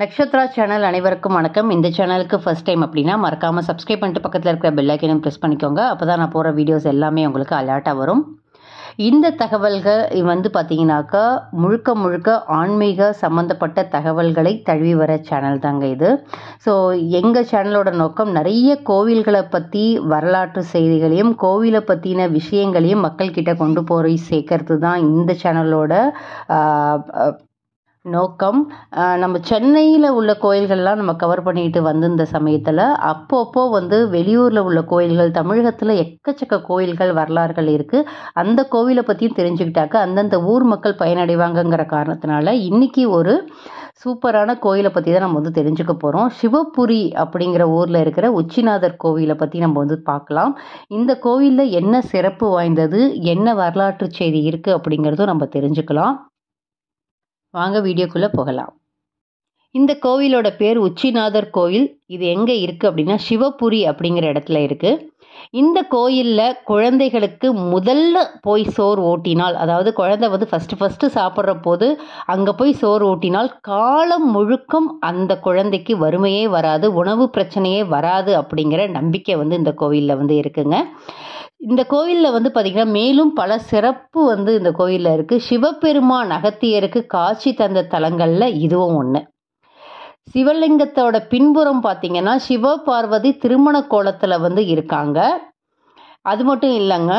Nakshatra channel அனைவருக்கும் வணக்கம் இந்த சேனலுக்கு ஃபஸ்ட் டைம் அப்படின்னா மறக்காமல் சப்ஸ்கிரைப் பண்ணிட்டு பக்கத்தில் இருக்கிற பெல்லைக்கனும் ப்ரெஸ் பண்ணிக்கோங்க அப்போ தான் நான் போகிற வீடியோஸ் எல்லாமே உங்களுக்கு அலர்ட்டாக வரும் இந்த தகவல்கள் வந்து பார்த்தீங்கன்னாக்கா முழுக்க முழுக்க ஆன்மீக சம்மந்தப்பட்ட தகவல்களை தழுவி வர சேனல் தாங்க இது ஸோ எங்கள் சேனலோட நோக்கம் நிறைய கோவில்களை பற்றி வரலாற்று செய்திகளையும் கோவிலை பற்றின விஷயங்களையும் மக்கள்கிட்ட கொண்டு போய் சேர்க்கறது தான் இந்த சேனலோட நோக்கம் நம்ம சென்னையில் உள்ள கோயில்கள்லாம் நம்ம கவர் பண்ணிக்கிட்டு வந்திருந்த சமயத்தில் அப்பப்போ வந்து வெளியூரில் உள்ள கோயில்கள் தமிழகத்தில் எக்கச்சக்க கோயில்கள் வரலாறுகள் இருக்குது அந்த கோவிலை பற்றியும் தெரிஞ்சுக்கிட்டாக்க அந்தந்த ஊர் மக்கள் பயனடைவாங்கங்கிற காரணத்தினால இன்றைக்கி ஒரு சூப்பரான கோயிலை பற்றி தான் நம்ம வந்து தெரிஞ்சுக்க போகிறோம் சிவபுரி அப்படிங்கிற ஊரில் இருக்கிற உச்சிநாதர் கோவிலை பற்றி நம்ம வந்து பார்க்கலாம் இந்த கோவிலில் என்ன சிறப்பு வாய்ந்தது என்ன வரலாற்று செய்தி இருக்குது அப்படிங்கிறதும் நம்ம தெரிஞ்சுக்கலாம் வாங்க வீடியோக்குள்ளே போகலாம் இந்த கோவிலோட பேர் உச்சிநாதர் கோயில் இது எங்கே இருக்குது அப்படின்னா சிவபுரி அப்படிங்கிற இடத்துல இருக்குது இந்த கோயிலில் குழந்தைகளுக்கு முதல்ல போய் சோறு ஓட்டினால் அதாவது குழந்தை வந்து ஃபஸ்ட்டு ஃபஸ்ட்டு சாப்பிட்ற போது அங்கே போய் சோறு ஓட்டினால் காலம் முழுக்கம் அந்த குழந்தைக்கு வறுமையே வராது உணவு பிரச்சனையே வராது அப்படிங்கிற நம்பிக்கை வந்து இந்த கோவிலில் வந்து இருக்குங்க இந்த கோயிலில் வந்து பார்த்திங்கன்னா மேலும் பல சிறப்பு வந்து இந்த கோயிலில் இருக்குது சிவபெருமான் அகத்தியருக்கு காட்சி தந்த தலங்களில் இதுவும் ஒன்று சிவலிங்கத்தோட பின்புறம் பார்த்திங்கன்னா சிவ பார்வதி திருமண கோலத்தில் வந்து இருக்காங்க அது மட்டும் இல்லைங்க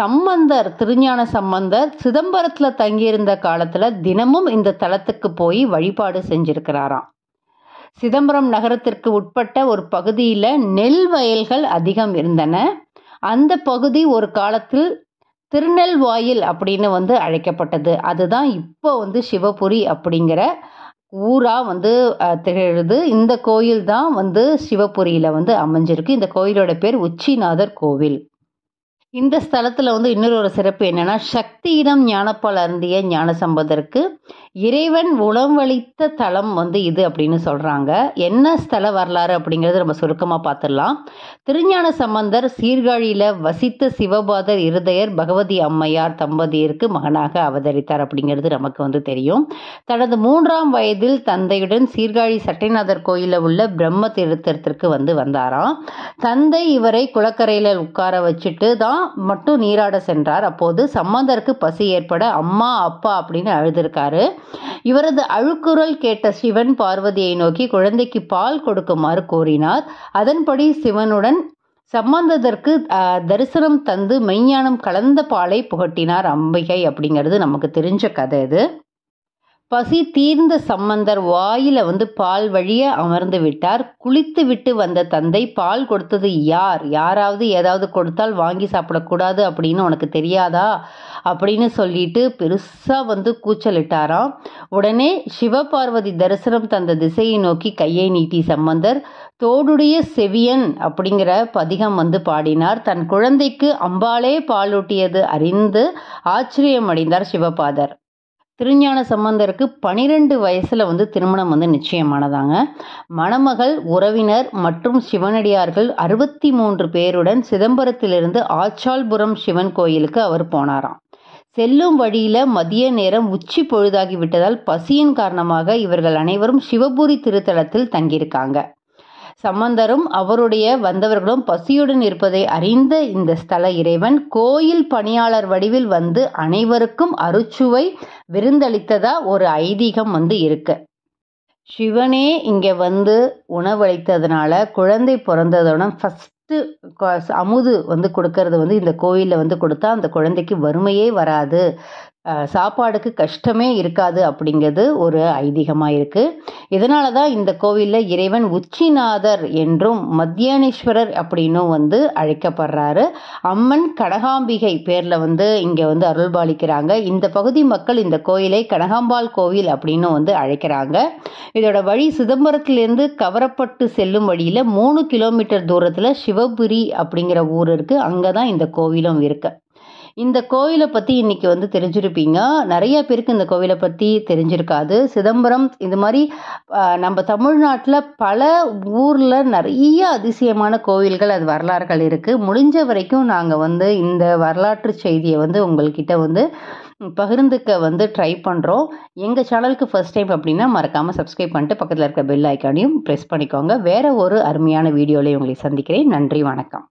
சம்பந்தர் திருஞான சம்பந்தர் சிதம்பரத்தில் தங்கியிருந்த காலத்தில் தினமும் இந்த தலத்துக்கு போய் வழிபாடு செஞ்சுருக்கிறாராம் சிதம்பரம் நகரத்திற்கு உட்பட்ட ஒரு பகுதியில் நெல் வயல்கள் அதிகம் இருந்தன அந்த பகுதி ஒரு காலத்தில் திருநெல்வாயில் அப்படின்னு வந்து அழைக்கப்பட்டது அதுதான் இப்போ வந்து சிவபுரி அப்படிங்கிற ஊராக வந்து திகழுது இந்த கோயில் தான் வந்து சிவபுரியில் வந்து அமைஞ்சிருக்கு இந்த கோயிலோட பேர் உச்சிநாதர் கோவில் இந்த ஸ்தலத்தில் வந்து இன்னொரு ஒரு சிறப்பு என்னென்னா சக்தியிடம் ஞானப்பால் அருந்திய ஞான சம்பதற்கு இறைவன் உளம்வழித்த தலம் வந்து இது அப்படின்னு சொல்கிறாங்க என்ன ஸ்தல வரலாறு அப்படிங்கிறது நம்ம சுருக்கமாக பார்த்துடலாம் திருஞான சம்பந்தர் சீர்காழியில் வசித்த சிவபாதர் இருதயர் பகவதி அம்மையார் தம்பதியருக்கு மகனாக அவதரித்தார் அப்படிங்கிறது நமக்கு வந்து தெரியும் தனது மூன்றாம் வயதில் தந்தையுடன் சீர்காழி சட்டைநாதர் கோயிலில் உள்ள பிரம்ம தீர்த்தத்திற்கு வந்து வந்தாராம் தந்தை இவரை குளக்கரையில் உட்கார வச்சுட்டு தான் மட்டும் நீராட சென்றார் அப்போது சம்பந்தருக்கு பசி ஏற்பட அம்மா அப்பா அப்படின்னு அழுதிருக்காரு இவரது அழுக்குரல் கேட்ட சிவன் பார்வதியை நோக்கி குழந்தைக்கு பால் கொடுக்குமாறு கோரினார் அதன்படி சிவனுடன் சம்பந்ததற்கு தரிசனம் தந்து மெய்ஞானம் கலந்த பாலை புகட்டினார் அம்பிகை அப்படிங்கிறது நமக்கு தெரிஞ்ச கதை இது பசி தீர்ந்த சம்பந்தர் வாயில வந்து பால் வழிய அமர்ந்து விட்டார் குளித்து விட்டு வந்த தந்தை பால் கொடுத்தது யார் யாராவது ஏதாவது கொடுத்தால் வாங்கி சாப்பிடக்கூடாது அப்படின்னு உனக்கு தெரியாதா அப்படின்னு சொல்லிட்டு பெருசாக வந்து கூச்சலிட்டாராம் உடனே சிவபார்வதி தரிசனம் தந்த திசையை நோக்கி கையை நீட்டி சம்பந்தர் தோடுடைய செவியன் அப்படிங்கிற பதிகம் வந்து பாடினார் தன் குழந்தைக்கு அம்பாலே பாலூட்டியது அறிந்து ஆச்சரியமடைந்தார் சிவபாதர் திருஞான சம்பந்தருக்கு பனிரெண்டு வயசில் வந்து திருமணம் வந்து நிச்சயமானதாங்க மணமகள் உறவினர் மற்றும் சிவனடியார்கள் அறுபத்தி மூன்று பேருடன் சிதம்பரத்திலிருந்து ஆச்சால்புரம் சிவன் கோயிலுக்கு அவர் போனாராம் செல்லும் வழியில மதிய நேரம் உச்சி பொழுதாகி விட்டதால் பசியின் காரணமாக இவர்கள் அனைவரும் சிவபுரி திருத்தலத்தில் தங்கியிருக்காங்க சம்பந்தரும் அவருடைய வந்தவர்களும் பசியுடன் இருப்பதை அறிந்த இந்த ஸ்தல இறைவன் கோயில் பணியாளர் வடிவில் வந்து அனைவருக்கும் அருச்சுவை விருந்தளித்ததா ஒரு ஐதீகம் வந்து இருக்கு சிவனே இங்கே வந்து உணவளித்ததுனால குழந்தை பிறந்ததோட ஃபஸ்ட்டு அமுது வந்து கொடுக்கறது வந்து இந்த கோயிலில் வந்து கொடுத்தா அந்த குழந்தைக்கு வறுமையே வராது சாப்பாடுக்கு கஷ்டமே இருக்காது அப்படிங்கிறது ஒரு ஐதீகமாக இருக்குது இதனால தான் இந்த கோவிலில் இறைவன் உச்சிநாதர் என்றும் மத்தியானேஸ்வரர் அப்படின்னும் வந்து அழைக்கப்படுறாரு அம்மன் கனகாம்பிகை பேரில் வந்து இங்கே வந்து அருள்பாலிக்கிறாங்க இந்த பகுதி மக்கள் இந்த கோயிலை கனகாம்பாள் கோவில் அப்படின்னு வந்து அழைக்கிறாங்க இதோட வழி சிதம்பரத்திலேருந்து கவரப்பட்டு செல்லும் வழியில் மூணு கிலோமீட்டர் தூரத்தில் சிவபுரி அப்படிங்கிற ஊர் இருக்குது அங்கே தான் இந்த கோவிலும் இருக்குது இந்த கோயிலை பற்றி இன்னைக்கு வந்து தெரிஞ்சிருப்பீங்க நிறைய பேருக்கு இந்த கோவிலை பற்றி தெரிஞ்சிருக்காது சிதம்பரம் இது மாதிரி நம்ம தமிழ்நாட்டில் பல ஊரில் நிறைய அதிசயமான கோவில்கள் அது வரலாறுகள் இருக்குது முடிஞ்ச வரைக்கும் நாங்கள் வந்து இந்த வரலாற்று செய்தியை வந்து உங்கள்கிட்ட வந்து பகிர்ந்துக்க வந்து ட்ரை பண்ணுறோம் எங்கள் சேனலுக்கு ஃபஸ்ட் டைம் அப்படின்னா மறக்காமல் சப்ஸ்கிரைப் பண்ணிட்டு பக்கத்தில் இருக்க பெல் ஐக்கானையும் ப்ரெஸ் பண்ணிக்கோங்க வேறு ஒரு அருமையான வீடியோவிலையும் உங்களை சந்திக்கிறேன் நன்றி வணக்கம்